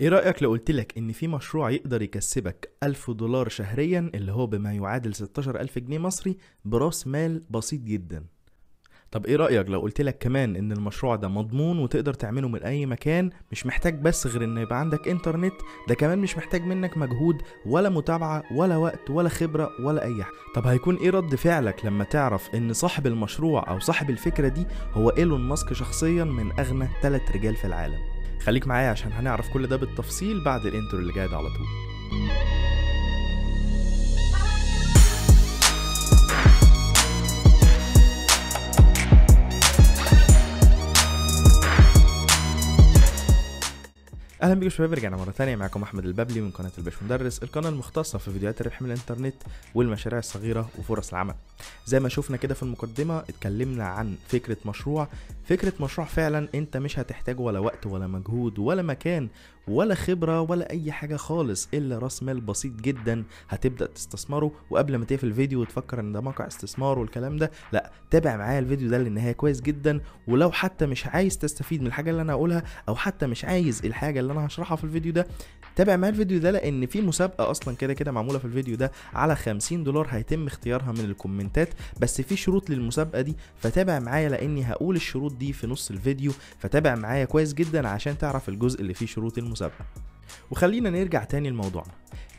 ايه رأيك لو قلت لك ان في مشروع يقدر يكسبك 1000 دولار شهريا اللي هو بما يعادل 16000 جنيه مصري براس مال بسيط جدا طب ايه رأيك لو قلت لك كمان ان المشروع ده مضمون وتقدر تعمله من اي مكان مش محتاج بس غير ان يبقى عندك انترنت ده كمان مش محتاج منك مجهود ولا متابعة ولا وقت ولا خبرة ولا اي حاجة طب هيكون ايه رد فعلك لما تعرف ان صاحب المشروع او صاحب الفكرة دي هو ايلون ماسك شخصيا من اغنى ثلاث رجال في العالم خليك معايا عشان هنعرف كل ده بالتفصيل بعد الانترو اللي جاي ده على طول اهلا بيكم شباب رجعنا مره ثانيه معاكم احمد البابلي من قناه الباش مدرس القناه المختصه في فيديوهات الربح من الانترنت والمشاريع الصغيره وفرص العمل زي ما شفنا كده في المقدمه اتكلمنا عن فكره مشروع فكره مشروع فعلا انت مش هتحتاج ولا وقت ولا مجهود ولا مكان ولا خبره ولا اي حاجه خالص الا راس مال بسيط جدا هتبدا تستثمره وقبل ما تقفل الفيديو وتفكر ان ده موقع استثمار والكلام ده لا تابع معايا الفيديو ده للنهايه كويس جدا ولو حتى مش عايز تستفيد من الحاجه اللي انا هقولها او حتى مش عايز الحاجه اللي انا هشرحها في الفيديو ده تابع معايا الفيديو ده لان في مسابقه اصلا كده كده معموله في الفيديو ده على 50 دولار هيتم اختيارها من الكومنتات بس في شروط للمسابقه دي فتابع معايا لاني هقول الشروط دي في نص الفيديو فتابع معايا كويس جدا عشان تعرف الجزء اللي فيه شروط المسابقه المسابقة وخلينا نرجع تاني لموضوعنا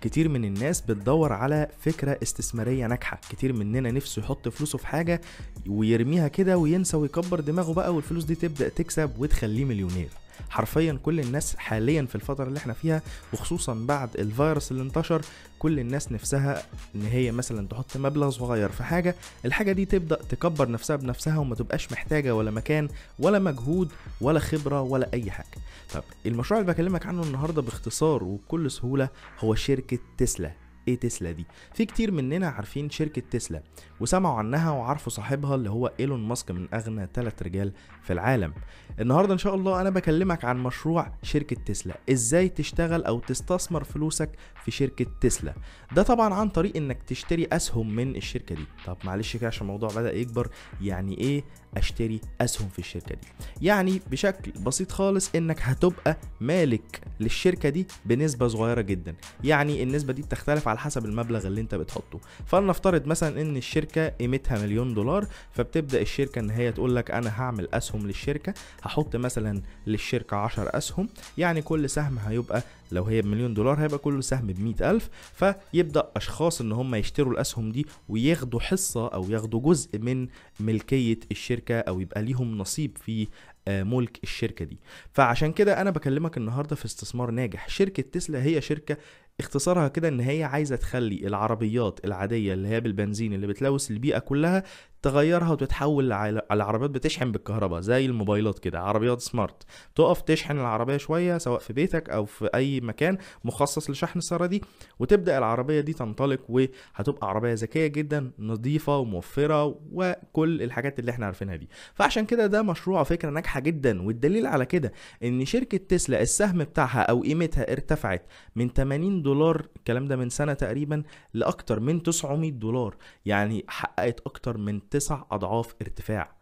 كتير من الناس بتدور على فكرة استثمارية ناجحة كتير مننا نفسه يحط فلوسه في حاجة ويرميها كده وينسى ويكبر دماغه بقى والفلوس دي تبدأ تكسب وتخليه مليونير حرفيا كل الناس حاليا في الفتره اللي احنا فيها وخصوصا بعد الفيروس اللي انتشر كل الناس نفسها ان هي مثلا تحط مبلغ صغير في حاجه الحاجه دي تبدا تكبر نفسها بنفسها وما تبقاش محتاجه ولا مكان ولا مجهود ولا خبره ولا اي حاجه طب المشروع اللي بكلمك عنه النهارده باختصار وبكل سهوله هو شركه تسلا ايه تسلا دي في كتير مننا عارفين شركه تسلا وسمعوا عنها وعارفوا صاحبها اللي هو ايلون ماسك من اغنى ثلاث رجال في العالم النهارده ان شاء الله انا بكلمك عن مشروع شركه تسلا ازاي تشتغل او تستثمر فلوسك في شركه تسلا ده طبعا عن طريق انك تشتري اسهم من الشركه دي طب معلش كده عشان الموضوع بدا يكبر يعني ايه اشتري اسهم في الشركه دي يعني بشكل بسيط خالص انك هتبقى مالك للشركه دي بنسبه صغيره جدا يعني النسبه دي بتختلف على حسب المبلغ اللي انت بتحطه فلنفترض مثلا ان الشركه قيمتها مليون دولار فبتبدا الشركه ان هي تقول لك انا هعمل اسهم للشركه هحط مثلا للشركه 10 اسهم يعني كل سهم هيبقى لو هي بمليون دولار هيبقى كل سهم ب ألف فيبدا اشخاص ان هم يشتروا الاسهم دي وياخدوا حصه او ياخدوا جزء من ملكيه الشركه او يبقى ليهم نصيب في آه، ملك الشركه دي فعشان كده انا بكلمك النهارده في استثمار ناجح شركه تسلا هي شركه اختصارها كده ان هي عايزه تخلي العربيات العاديه اللي هي بالبنزين اللي بتلوث البيئه كلها تغيرها وتتحول على عربيات بتشحن بالكهرباء زي الموبايلات كده عربيات سمارت تقف تشحن العربيه شويه سواء في بيتك او في اي مكان مخصص لشحن السياره دي وتبدا العربيه دي تنطلق وهتبقى عربيه ذكيه جدا نظيفه وموفره وكل الحاجات اللي احنا عارفينها دي فعشان كده ده مشروع فكره ناجحه جدا والدليل على كده ان شركه تسلا السهم بتاعها او قيمتها ارتفعت من 80 دولار الكلام ده من سنه تقريبا لاكثر من 900 دولار يعني حققت اكتر من تسع أضعاف ارتفاع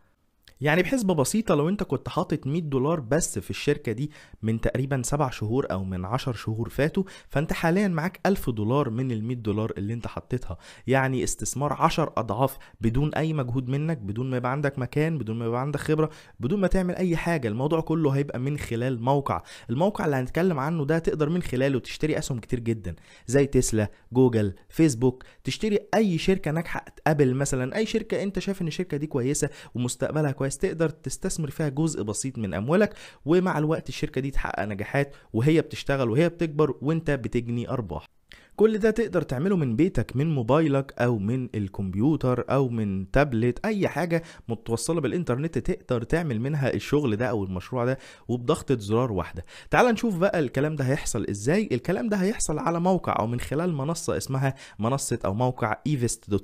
يعني بحسبة بسيطة لو انت كنت حاطط 100 دولار بس في الشركة دي من تقريبا 7 شهور او من 10 شهور فاتوا فانت حاليا معاك 1000 دولار من ال 100 دولار اللي انت حطيتها يعني استثمار 10 اضعاف بدون اي مجهود منك بدون ما يبقى عندك مكان بدون ما يبقى عندك خبرة بدون ما تعمل اي حاجة الموضوع كله هيبقى من خلال موقع الموقع اللي هنتكلم عنه ده تقدر من خلاله تشتري اسهم كتير جدا زي تسلا جوجل فيسبوك تشتري اي شركة ناجحة قبل مثلا اي شركة انت شايف ان الشركة دي كويسة ومستقبلها كويس كويس تقدر تستثمر فيها جزء بسيط من اموالك ومع الوقت الشركه دي تحقق نجاحات وهي بتشتغل وهي بتكبر وانت بتجني ارباح كل ده تقدر تعمله من بيتك من موبايلك او من الكمبيوتر او من تابلت اي حاجه متوصله بالانترنت تقدر تعمل منها الشغل ده او المشروع ده وبضغطه زرار واحده تعال نشوف بقى الكلام ده هيحصل ازاي الكلام ده هيحصل على موقع او من خلال منصه اسمها منصه او موقع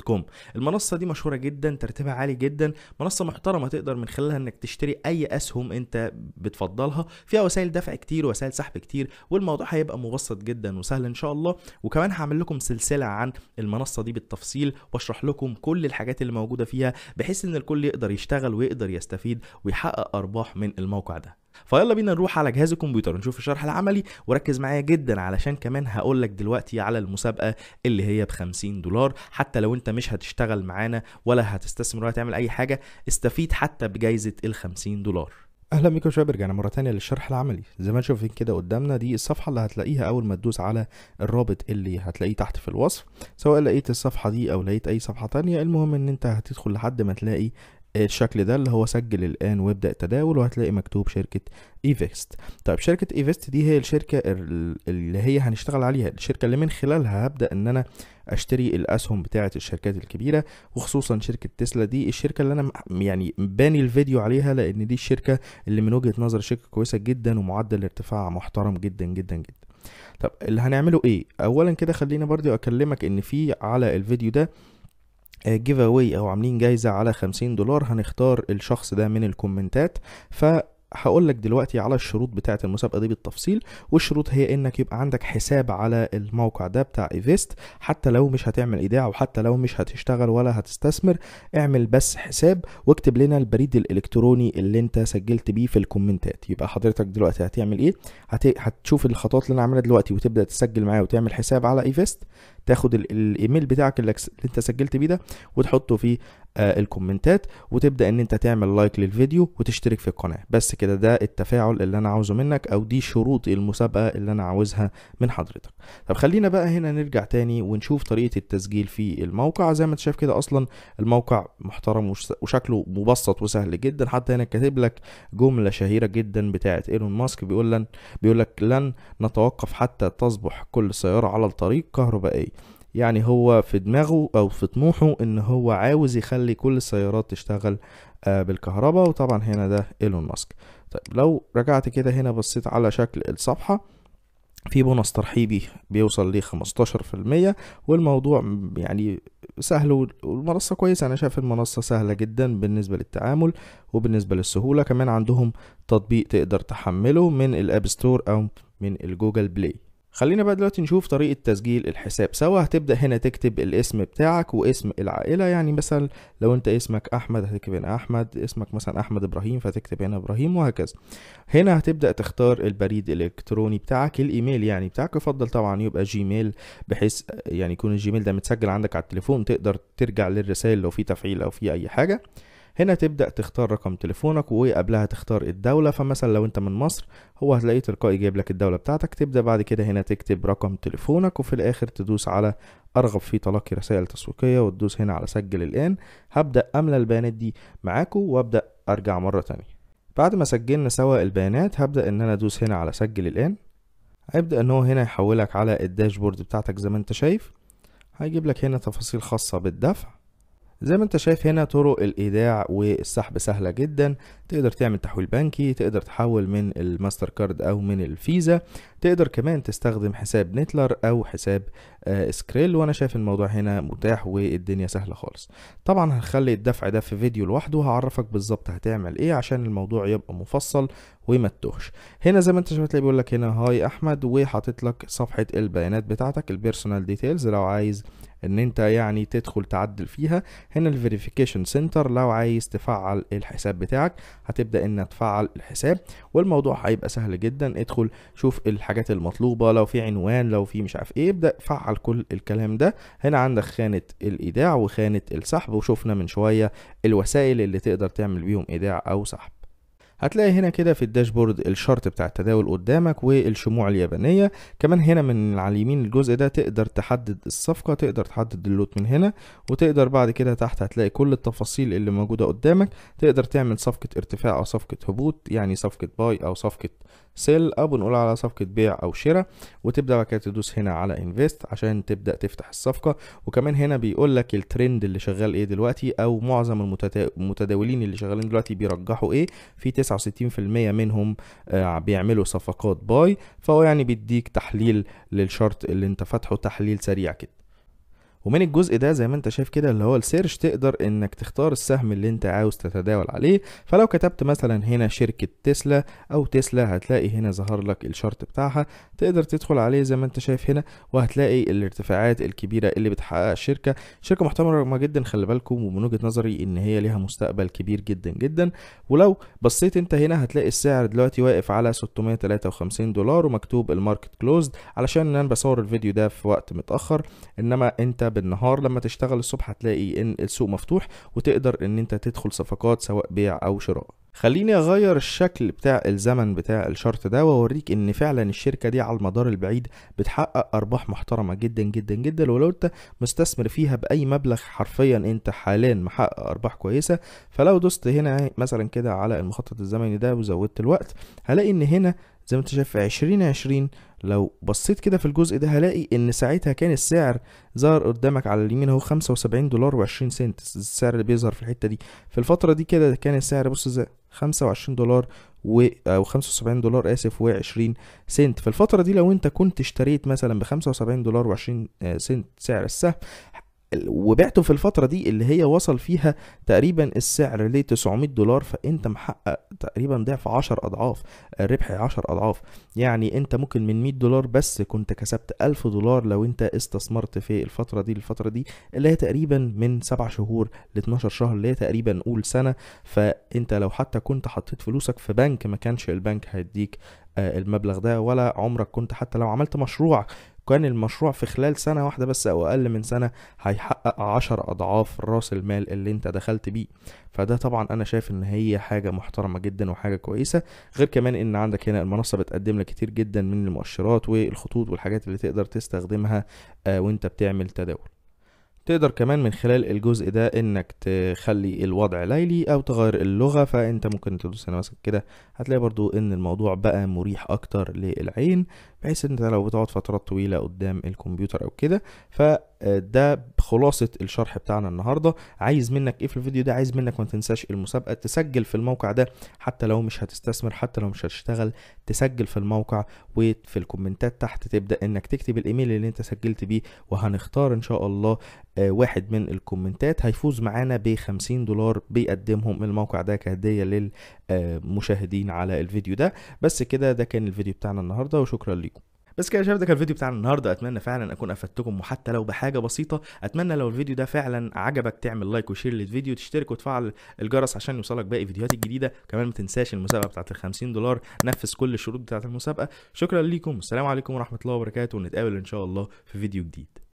كوم المنصه دي مشهوره جدا ترتيبها عالي جدا منصه محترمه تقدر من خلالها انك تشتري اي اسهم انت بتفضلها فيها وسائل دفع كتير وسائل سحب كتير والموضوع هيبقى مبسط جدا وسهل ان شاء الله وكمان كمان هعمل لكم سلسله عن المنصه دي بالتفصيل واشرح لكم كل الحاجات اللي موجوده فيها بحيث ان الكل يقدر يشتغل ويقدر يستفيد ويحقق ارباح من الموقع ده فيلا بينا نروح على جهاز الكمبيوتر نشوف الشرح العملي وركز معايا جدا علشان كمان هقول لك دلوقتي على المسابقه اللي هي ب 50 دولار حتى لو انت مش هتشتغل معانا ولا هتستثمر ولا هتعمل اي حاجه استفيد حتى بجائزه ال 50 دولار اهلا بكم شباب رجعنا مره تانية للشرح العملي زي ما انتم شايفين كده قدامنا دي الصفحه اللي هتلاقيها اول ما تدوس على الرابط اللي هتلاقيه تحت في الوصف سواء لقيت الصفحه دي او لقيت اي صفحه تانية المهم ان انت هتدخل لحد ما تلاقي الشكل ده اللي هو سجل الآن وابدأ تداول وهتلاقي مكتوب شركة ايفيست طيب شركة ايفيست دي هي الشركة اللي هي هنشتغل عليها الشركة اللي من خلالها هبدأ ان انا اشتري الاسهم بتاعة الشركات الكبيرة وخصوصا شركة تسلا دي الشركة اللي انا يعني باني الفيديو عليها لان دي الشركة اللي من وجهة نظر شركة كويسة جدا ومعدل ارتفاع محترم جدا جدا جدا طب اللي هنعمله ايه اولا كده خليني برضو اكلمك ان في على الفيديو ده جيف آه، اواي او عاملين جايزه على 50 دولار هنختار الشخص ده من الكومنتات ف هقول لك دلوقتي على الشروط بتاعت المسابقه دي بالتفصيل والشروط هي انك يبقى عندك حساب على الموقع ده بتاع ايفيست حتى لو مش هتعمل ايداع وحتى لو مش هتشتغل ولا هتستثمر اعمل بس حساب واكتب لنا البريد الالكتروني اللي انت سجلت بيه في الكومنتات يبقى حضرتك دلوقتي هتعمل ايه هت... هتشوف الخطوات اللي انا عاملها دلوقتي وتبدا تسجل معايا وتعمل حساب على ايفيست تاخد الايميل بتاعك اللي انت سجلت بيه ده وتحطه في آه، الكومنتات وتبدا ان انت تعمل لايك للفيديو وتشترك في القناه بس كده ده التفاعل اللي انا عاوزه منك او دي شروط المسابقه اللي انا عاوزها من حضرتك طب خلينا بقى هنا نرجع تاني ونشوف طريقه التسجيل في الموقع زي ما انت شايف كده اصلا الموقع محترم وشكله مبسط وسهل جدا حتى هنا كاتب لك جمله شهيره جدا بتاعه ايلون ماسك بيقول لن بيقول لك لن نتوقف حتى تصبح كل سياره على الطريق كهربائيه يعني هو في دماغه او في طموحه ان هو عاوز يخلي كل السيارات تشتغل آه، بالكهرباء وطبعا هنا ده ايلون ماسك طيب لو رجعت كده هنا بصيت على شكل الصفحه في بونص ترحيبي بيوصل ل 15% والموضوع يعني سهل والمنصة كويسة أنا شايف المنصة سهلة جدا بالنسبة للتعامل وبالنسبة للسهولة كمان عندهم تطبيق تقدر تحمله من الأب ستور أو من الجوجل بلاي خلينا بقى دلوقتي نشوف طريقة تسجيل الحساب سوا هتبدأ هنا تكتب الاسم بتاعك واسم العائلة يعني مثلا لو انت اسمك احمد هتكتب هنا احمد اسمك مثلا احمد ابراهيم فتكتب هنا ابراهيم وهكذا هنا هتبدأ تختار البريد الالكتروني بتاعك الايميل يعني بتاعك يفضل طبعا يبقى جيميل بحيث يعني يكون الجيميل ده متسجل عندك على التليفون تقدر ترجع للرسائل لو في تفعيل او في اي حاجة هنا تبدأ تختار رقم تليفونك وقبلها تختار الدولة فمثلا لو انت من مصر هو هتلاقيه تلقائي جايب لك الدولة بتاعتك تبدأ بعد كده هنا تكتب رقم تليفونك وفي الآخر تدوس على أرغب في تلقي رسائل تسويقية وتدوس هنا على سجل الآن هبدأ أملى البيانات دي معاكم وأبدأ أرجع مرة تانية بعد ما سجلنا سوا البيانات هبدأ إن أنا أدوس هنا على سجل الآن هيبدأ إن هو هنا يحولك على الداشبورد بتاعتك زي ما أنت شايف هيجيب لك هنا تفاصيل خاصة بالدفع زي ما انت شايف هنا طرق الايداع والسحب سهله جدا تقدر تعمل تحويل بنكي تقدر تحول من الماستر كارد او من الفيزا تقدر كمان تستخدم حساب نتلر او حساب آه سكريل وانا شايف الموضوع هنا متاح والدنيا سهله خالص طبعا هنخلي الدفع ده في فيديو لوحده وهعرفك بالظبط هتعمل ايه عشان الموضوع يبقى مفصل وما تتوهش هنا زي ما انت شايف بيقول لك هنا هاي احمد وحاطط لك صفحه البيانات بتاعتك البيرسونال ديتيلز لو عايز ان انت يعني تدخل تعدل فيها هنا الفيريفيكيشن سنتر لو عايز تفعل الحساب بتاعك هتبدا ان تفعل الحساب والموضوع هيبقى سهل جدا ادخل شوف الحاجات المطلوبه لو في عنوان لو في مش عارف ايه ابدا فعل كل الكلام ده هنا عندك خانه الايداع وخانه السحب وشفنا من شويه الوسائل اللي تقدر تعمل بيهم ايداع او سحب هتلاقي هنا كده في الداشبورد الشرط بتاع التداول قدامك والشموع اليابانية كمان هنا من على اليمين الجزء ده تقدر تحدد الصفقة تقدر تحدد اللوت من هنا وتقدر بعد كده تحت هتلاقي كل التفاصيل اللي موجودة قدامك تقدر تعمل صفقة ارتفاع أو صفقة هبوط يعني صفقة باي أو صفقة سيل او بنقول على صفقه بيع او شراء وتبدا بعد كده تدوس هنا على انفست عشان تبدا تفتح الصفقه وكمان هنا بيقول لك الترند اللي شغال ايه دلوقتي او معظم المتداولين اللي شغالين دلوقتي بيرجحوا ايه في 69% منهم آه، بيعملوا صفقات باي فهو يعني بيديك تحليل للشرط اللي انت فاتحه تحليل سريع كده ومن الجزء ده زي ما انت شايف كده اللي هو السيرش تقدر انك تختار السهم اللي انت عاوز تتداول عليه فلو كتبت مثلا هنا شركة تسلا او تسلا هتلاقي هنا ظهر لك الشارت بتاعها تقدر تدخل عليه زي ما انت شايف هنا وهتلاقي الارتفاعات الكبيرة اللي بتحققها الشركة شركة محترمة جدا خلي بالكم ومن وجهة نظري ان هي ليها مستقبل كبير جدا جدا ولو بصيت انت هنا هتلاقي السعر دلوقتي واقف على 653 دولار ومكتوب الماركت كلوزد علشان انا بصور الفيديو ده في وقت متأخر انما انت بالنهار لما تشتغل الصبح هتلاقي ان السوق مفتوح وتقدر ان انت تدخل صفقات سواء بيع او شراء خليني اغير الشكل بتاع الزمن بتاع الشرط ده واوريك ان فعلا الشركه دي على المدار البعيد بتحقق ارباح محترمه جدا جدا جدا ولو انت مستثمر فيها باي مبلغ حرفيا انت حاليا محقق ارباح كويسه فلو دوست هنا مثلا كده على المخطط الزمني ده وزودت الوقت هلاقي ان هنا زي ما انت شايف في 2020 لو بصيت كده في الجزء ده هلاقي ان ساعتها كان السعر ظهر قدامك على اليمين اهو 75 دولار و20 سنت السعر اللي بيظهر في الحته دي في الفتره دي كده كان السعر بص ازاي 25 دولار و او 75 دولار اسف و20 سنت في الفتره دي لو انت كنت اشتريت مثلا ب 75 دولار و20 آه، سنت سعر السهم وبعته في الفتره دي اللي هي وصل فيها تقريبا السعر ل 900 دولار فانت محقق تقريبا ضعف 10 اضعاف الربح 10 اضعاف يعني انت ممكن من 100 دولار بس كنت كسبت 1000 دولار لو انت استثمرت في الفتره دي الفتره دي اللي هي تقريبا من 7 شهور ل 12 شهر اللي هي تقريبا قول سنه فانت لو حتى كنت حطيت فلوسك في بنك ما كانش البنك هيديك آه، المبلغ ده ولا عمرك كنت حتى لو عملت مشروع كان المشروع في خلال سنة واحدة بس أو أقل من سنة هيحقق عشر أضعاف رأس المال اللي أنت دخلت بيه فده طبعا أنا شايف إن هي حاجة محترمة جدا وحاجة كويسة غير كمان إن عندك هنا المنصة بتقدم لك كتير جدا من المؤشرات والخطوط والحاجات اللي تقدر تستخدمها آه، وأنت بتعمل تداول تقدر كمان من خلال الجزء ده انك تخلي الوضع ليلي او تغير اللغة فانت ممكن تدوس هنا مثلا كده هتلاقي برضو ان الموضوع بقى مريح اكتر للعين بحيث ان انت لو بتقعد فترات طويله قدام الكمبيوتر او كده فده خلاصه الشرح بتاعنا النهارده عايز منك ايه في الفيديو ده عايز منك ما تنساش المسابقه تسجل في الموقع ده حتى لو مش هتستثمر حتى لو مش هتشتغل تسجل في الموقع وفي الكومنتات تحت تبدا انك تكتب الايميل اللي انت سجلت بيه وهنختار ان شاء الله آه، واحد من الكومنتات هيفوز معانا ب 50 دولار بيقدمهم الموقع ده كهديه لل آه، مشاهدين على الفيديو ده بس كده ده كان الفيديو بتاعنا النهارده وشكرا لكم بس كده يا شباب ده كان الفيديو بتاعنا النهارده اتمنى فعلا اكون افدتكم وحتى لو بحاجه بسيطه اتمنى لو الفيديو ده فعلا عجبك تعمل لايك وشير للفيديو تشترك وتفعل الجرس عشان يوصلك باقي فيديوهاتي الجديده كمان ما تنساش المسابقه بتاعت ال 50 دولار نفذ كل الشروط بتاعت المسابقه شكرا ليكم السلام عليكم ورحمه الله وبركاته ونتقابل ان شاء الله في فيديو جديد